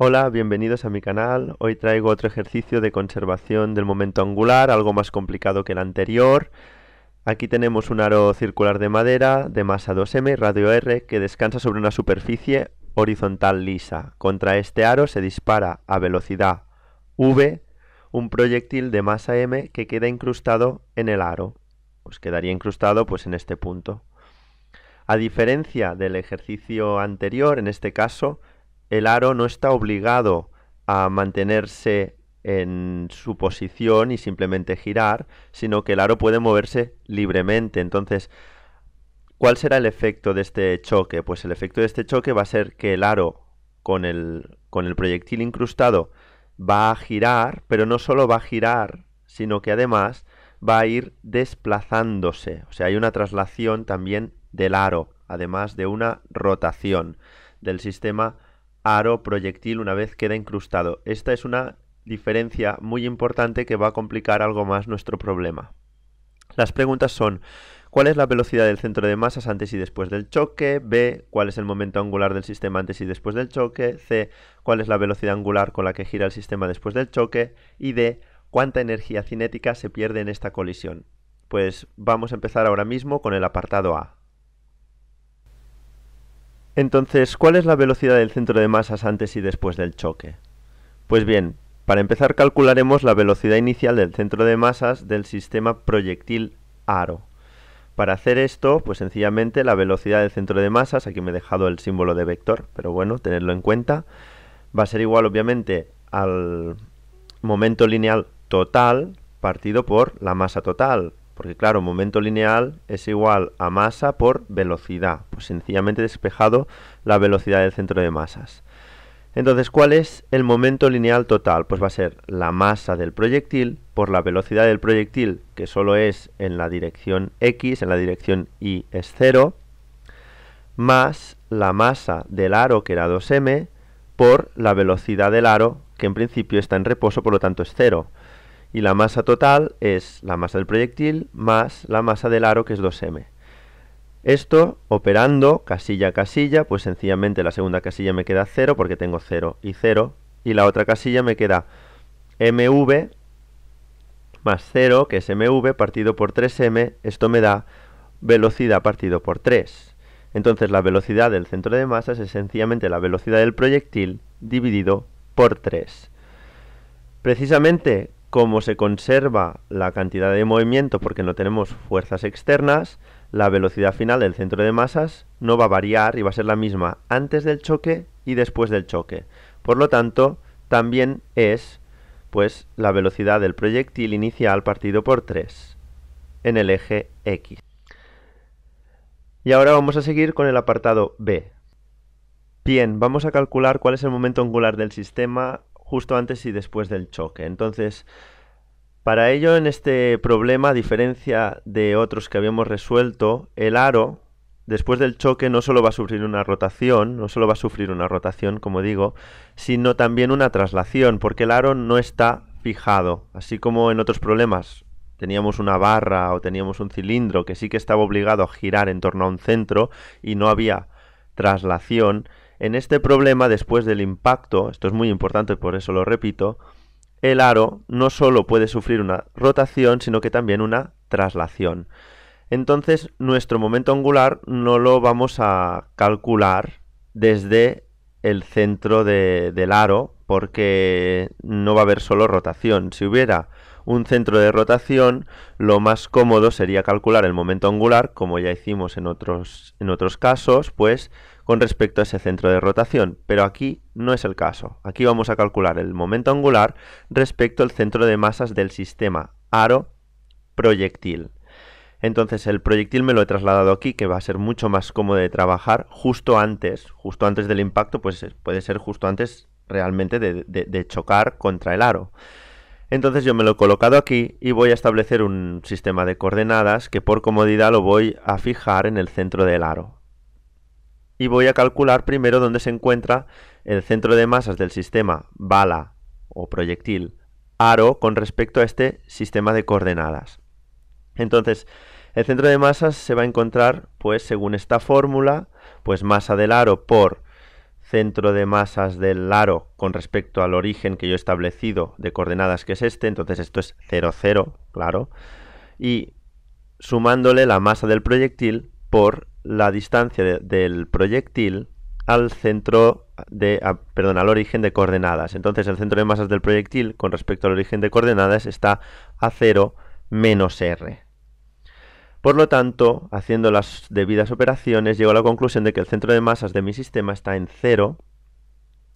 Hola, bienvenidos a mi canal. Hoy traigo otro ejercicio de conservación del momento angular, algo más complicado que el anterior. Aquí tenemos un aro circular de madera de masa 2m radio r que descansa sobre una superficie horizontal lisa. Contra este aro se dispara a velocidad v un proyectil de masa m que queda incrustado en el aro. Pues quedaría incrustado pues en este punto. A diferencia del ejercicio anterior, en este caso el aro no está obligado a mantenerse en su posición y simplemente girar, sino que el aro puede moverse libremente. Entonces, ¿cuál será el efecto de este choque? Pues el efecto de este choque va a ser que el aro con el, con el proyectil incrustado va a girar, pero no solo va a girar, sino que además va a ir desplazándose. O sea, hay una traslación también del aro, además de una rotación del sistema aro proyectil una vez queda incrustado. Esta es una diferencia muy importante que va a complicar algo más nuestro problema. Las preguntas son, ¿cuál es la velocidad del centro de masas antes y después del choque? B, ¿cuál es el momento angular del sistema antes y después del choque? C, ¿cuál es la velocidad angular con la que gira el sistema después del choque? Y D, ¿cuánta energía cinética se pierde en esta colisión? Pues vamos a empezar ahora mismo con el apartado A. Entonces, ¿cuál es la velocidad del centro de masas antes y después del choque? Pues bien, para empezar calcularemos la velocidad inicial del centro de masas del sistema proyectil aro. Para hacer esto, pues sencillamente la velocidad del centro de masas, aquí me he dejado el símbolo de vector, pero bueno, tenerlo en cuenta, va a ser igual obviamente al momento lineal total partido por la masa total, porque claro, momento lineal es igual a masa por velocidad. Pues sencillamente despejado la velocidad del centro de masas. Entonces, ¿cuál es el momento lineal total? Pues va a ser la masa del proyectil por la velocidad del proyectil, que solo es en la dirección X, en la dirección Y es cero, más la masa del aro, que era 2m, por la velocidad del aro, que en principio está en reposo, por lo tanto es cero y la masa total es la masa del proyectil más la masa del aro que es 2m. Esto operando casilla a casilla, pues sencillamente la segunda casilla me queda 0 porque tengo 0 y 0 y la otra casilla me queda mv más 0 que es mv partido por 3m, esto me da velocidad partido por 3. Entonces la velocidad del centro de masa es sencillamente la velocidad del proyectil dividido por 3. Precisamente como se conserva la cantidad de movimiento porque no tenemos fuerzas externas, la velocidad final del centro de masas no va a variar y va a ser la misma antes del choque y después del choque. Por lo tanto, también es pues la velocidad del proyectil inicial partido por 3 en el eje X. Y ahora vamos a seguir con el apartado B. Bien, vamos a calcular cuál es el momento angular del sistema justo antes y después del choque. Entonces, para ello en este problema, a diferencia de otros que habíamos resuelto, el aro después del choque no solo va a sufrir una rotación, no solo va a sufrir una rotación, como digo, sino también una traslación, porque el aro no está fijado. Así como en otros problemas teníamos una barra o teníamos un cilindro que sí que estaba obligado a girar en torno a un centro y no había traslación, en este problema, después del impacto, esto es muy importante, por eso lo repito, el aro no solo puede sufrir una rotación, sino que también una traslación. Entonces, nuestro momento angular no lo vamos a calcular desde el centro del aro, porque no va a haber solo rotación. Si hubiera un centro de rotación, lo más cómodo sería calcular el momento angular, como ya hicimos en otros, en otros casos, pues con respecto a ese centro de rotación, pero aquí no es el caso. Aquí vamos a calcular el momento angular respecto al centro de masas del sistema aro proyectil. Entonces el proyectil me lo he trasladado aquí, que va a ser mucho más cómodo de trabajar justo antes, justo antes del impacto, pues puede ser justo antes realmente de, de chocar contra el aro. Entonces yo me lo he colocado aquí y voy a establecer un sistema de coordenadas que por comodidad lo voy a fijar en el centro del aro. Y voy a calcular primero dónde se encuentra el centro de masas del sistema bala o proyectil aro con respecto a este sistema de coordenadas. Entonces, el centro de masas se va a encontrar, pues según esta fórmula, pues masa del aro por centro de masas del aro con respecto al origen que yo he establecido de coordenadas que es este, entonces esto es 0, 0, claro, y sumándole la masa del proyectil por la distancia del proyectil al centro de, perdón, al origen de coordenadas. Entonces el centro de masas del proyectil con respecto al origen de coordenadas está a 0 menos r. Por lo tanto, haciendo las debidas operaciones, llego a la conclusión de que el centro de masas de mi sistema está en 0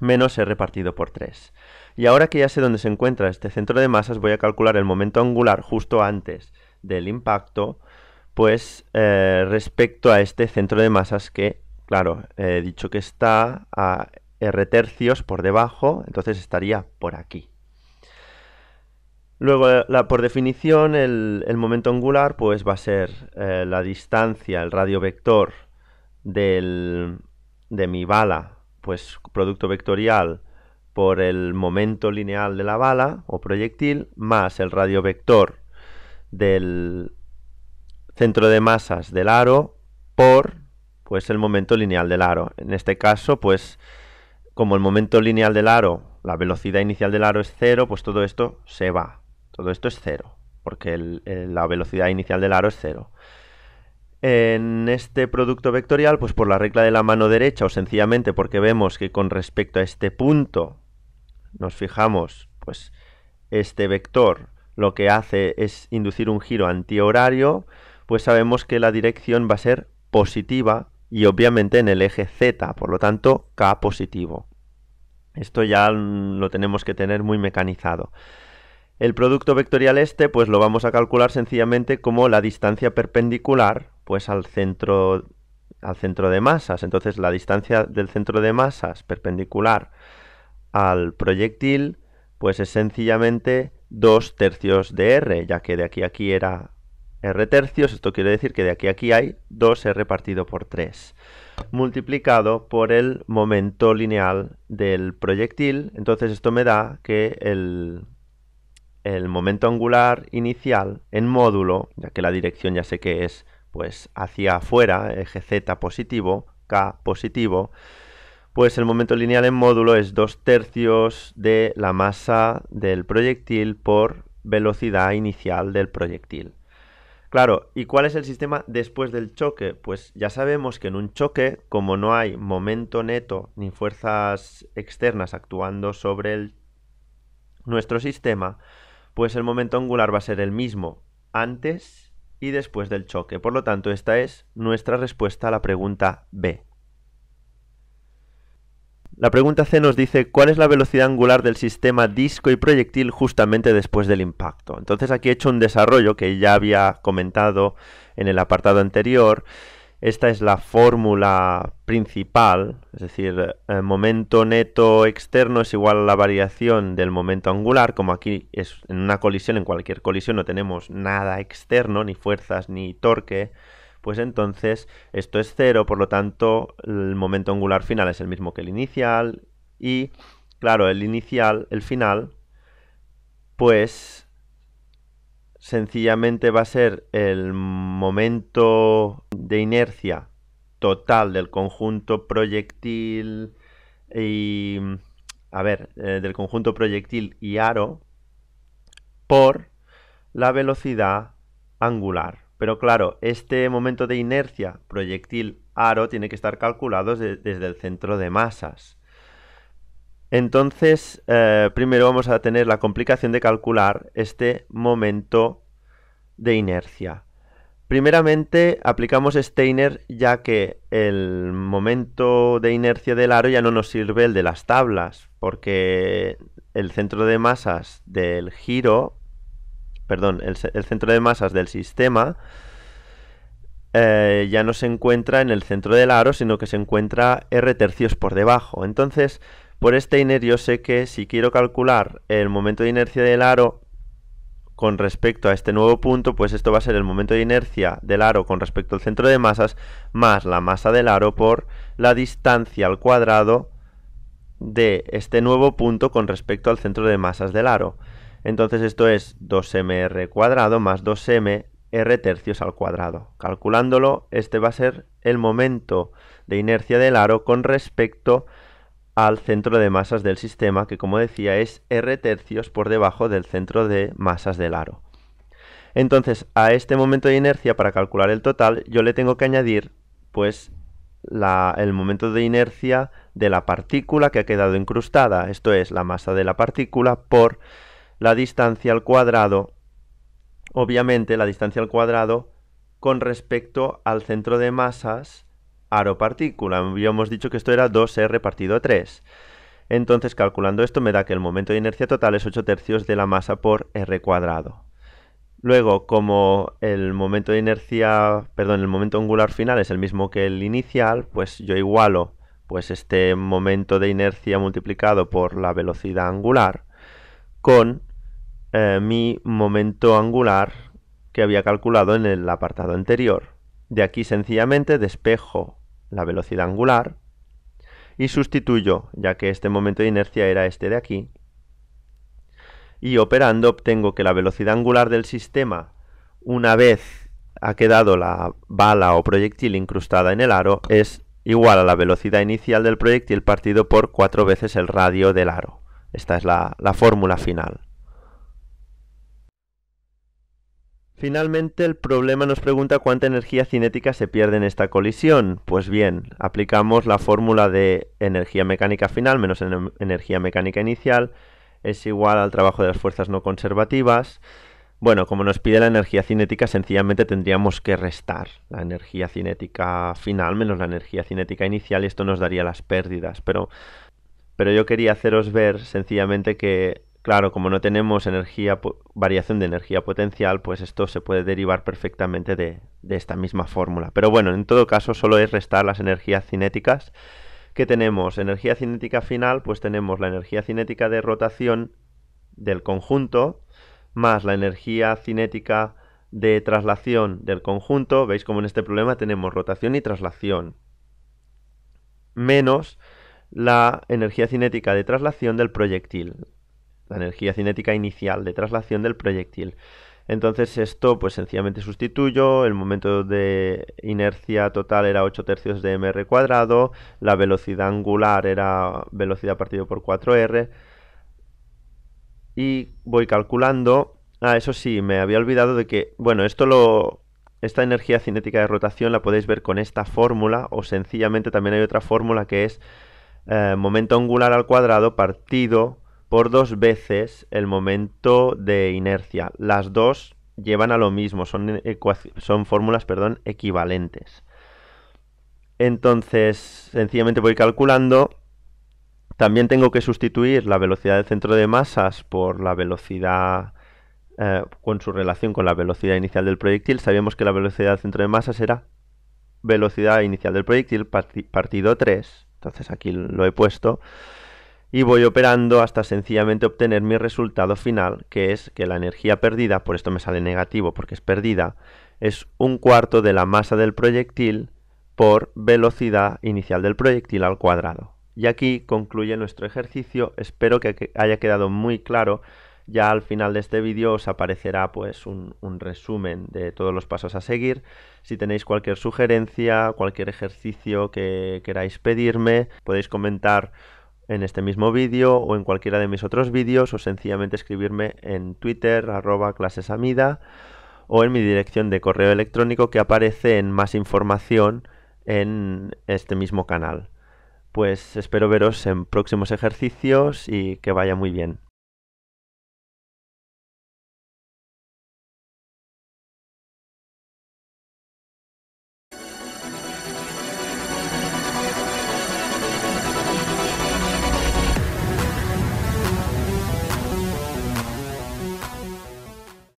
menos R partido por 3. Y ahora que ya sé dónde se encuentra este centro de masas, voy a calcular el momento angular justo antes del impacto, pues eh, respecto a este centro de masas que, claro, he dicho que está a R tercios por debajo, entonces estaría por aquí. Luego, eh, por definición, el, momento angular pues, va a ser eh, la distancia, el radio vector de mi bala, pues producto vectorial por el momento lineal de la bala o proyectil, más el radio vector del centro de masas del aro por pues el momento lineal del aro. En este caso, pues como el momento lineal del aro, la velocidad inicial del aro es cero, pues todo esto se va todo esto es cero, porque la velocidad inicial del aro es cero. En este producto vectorial, pues por la regla de la mano derecha o sencillamente porque vemos que con respecto a este punto nos fijamos, pues este vector lo que hace es inducir un giro antihorario, pues sabemos que la dirección va a ser positiva y obviamente en el eje z, por lo tanto k positivo. Esto ya lo tenemos que tener muy mecanizado. El producto vectorial este pues lo vamos a calcular sencillamente como la distancia perpendicular pues al centro al centro de masas. Entonces la distancia del centro de masas perpendicular al proyectil pues es sencillamente 2 tercios de r, ya que de aquí a aquí era r tercios, esto quiere decir que de aquí a aquí hay 2r partido por 3, multiplicado por el momento lineal del proyectil, entonces esto me da que el el momento angular inicial en módulo, ya que la dirección ya sé que es pues hacia afuera, eje Z positivo, K positivo, pues el momento lineal en módulo es dos tercios de la masa del proyectil por velocidad inicial del proyectil. Claro, ¿y cuál es el sistema después del choque? Pues ya sabemos que en un choque, como no hay momento neto ni fuerzas externas actuando sobre el, nuestro sistema, pues el momento angular va a ser el mismo antes y después del choque. Por lo tanto, esta es nuestra respuesta a la pregunta B. La pregunta C nos dice cuál es la velocidad angular del sistema disco y proyectil justamente después del impacto. Entonces aquí he hecho un desarrollo que ya había comentado en el apartado anterior esta es la fórmula principal, es decir, el momento neto externo es igual a la variación del momento angular, como aquí es en una colisión, en cualquier colisión no tenemos nada externo, ni fuerzas, ni torque, pues entonces esto es cero, por lo tanto el momento angular final es el mismo que el inicial y, claro, el inicial, el final, pues sencillamente va a ser el momento de inercia total del conjunto proyectil y... A ver, eh, del conjunto proyectil y aro por la velocidad angular. Pero claro, este momento de inercia proyectil aro tiene que estar calculado desde el centro de masas. Entonces, eh, primero vamos a tener la complicación de calcular este momento de inercia. Primeramente aplicamos Steiner ya que el momento de inercia del aro ya no nos sirve el de las tablas, porque el centro de masas del giro, perdón, el, centro de masas del sistema eh, ya no se encuentra en el centro del aro, sino que se encuentra r tercios por debajo. Entonces, por este e yo sé que si quiero calcular el momento de inercia del aro con respecto a este nuevo punto, pues esto va a ser el momento de inercia del aro con respecto al centro de masas más la masa del aro por la distancia al cuadrado de este nuevo punto con respecto al centro de masas del aro. Entonces esto es 2mr cuadrado más 2 mr tercios al cuadrado. Calculándolo, este va a ser el momento de inercia del aro con respecto al centro de masas del sistema, que como decía es r tercios por debajo del centro de masas del aro. Entonces, a este momento de inercia, para calcular el total, yo le tengo que añadir pues el momento de inercia de la partícula que ha quedado incrustada, esto es, la masa de la partícula por la distancia al cuadrado, obviamente la distancia al cuadrado con respecto al centro de masas partícula. Habíamos dicho que esto era 2R partido 3. Entonces, calculando esto, me da que el momento de inercia total es 8 tercios de la masa por R cuadrado. Luego, como el momento de inercia, perdón, el momento angular final es el mismo que el inicial, pues yo igualo pues este momento de inercia multiplicado por la velocidad angular con eh, mi momento angular que había calculado en el apartado anterior. De aquí sencillamente despejo la velocidad angular y sustituyo, ya que este momento de inercia era este de aquí, y operando obtengo que la velocidad angular del sistema, una vez ha quedado la bala o proyectil incrustada en el aro, es igual a la velocidad inicial del proyectil partido por cuatro veces el radio del aro. Esta es la, la fórmula final. Finalmente, el problema nos pregunta cuánta energía cinética se pierde en esta colisión. Pues bien, aplicamos la fórmula de energía mecánica final menos energía mecánica inicial es igual al trabajo de las fuerzas no conservativas. Bueno, como nos pide la energía cinética, sencillamente tendríamos que restar la energía cinética final menos la energía cinética inicial y esto nos daría las pérdidas. Pero, pero yo quería haceros ver sencillamente que Claro, como no tenemos energía, variación de energía potencial, pues esto se puede derivar perfectamente de, esta misma fórmula. Pero bueno, en todo caso solo es restar las energías cinéticas que tenemos. Energía cinética final, pues tenemos la energía cinética de rotación del conjunto más la energía cinética de traslación del conjunto, veis como en este problema tenemos rotación y traslación, menos la energía cinética de traslación del proyectil la energía cinética inicial de traslación del proyectil. Entonces esto pues sencillamente sustituyo, el momento de inercia total era 8 tercios de mr cuadrado, la velocidad angular era velocidad partido por 4r y voy calculando, ah eso sí, me había olvidado de que, bueno, esto lo, esta energía cinética de rotación la podéis ver con esta fórmula o sencillamente también hay otra fórmula que es eh, momento angular al cuadrado partido por dos veces el momento de inercia. Las dos llevan a lo mismo, son, son fórmulas perdón, equivalentes. Entonces, sencillamente voy calculando. También tengo que sustituir la velocidad del centro de masas por la velocidad eh, con su relación con la velocidad inicial del proyectil. sabemos que la velocidad del centro de masas era velocidad inicial del proyectil partido 3. Entonces aquí lo he puesto y voy operando hasta sencillamente obtener mi resultado final, que es que la energía perdida, por esto me sale negativo porque es perdida, es un cuarto de la masa del proyectil por velocidad inicial del proyectil al cuadrado. Y aquí concluye nuestro ejercicio, espero que haya quedado muy claro, ya al final de este vídeo os aparecerá pues un, un resumen de todos los pasos a seguir. Si tenéis cualquier sugerencia, cualquier ejercicio que queráis pedirme, podéis comentar en este mismo vídeo o en cualquiera de mis otros vídeos o sencillamente escribirme en Twitter arroba clasesamida o en mi dirección de correo electrónico que aparece en más información en este mismo canal. Pues espero veros en próximos ejercicios y que vaya muy bien.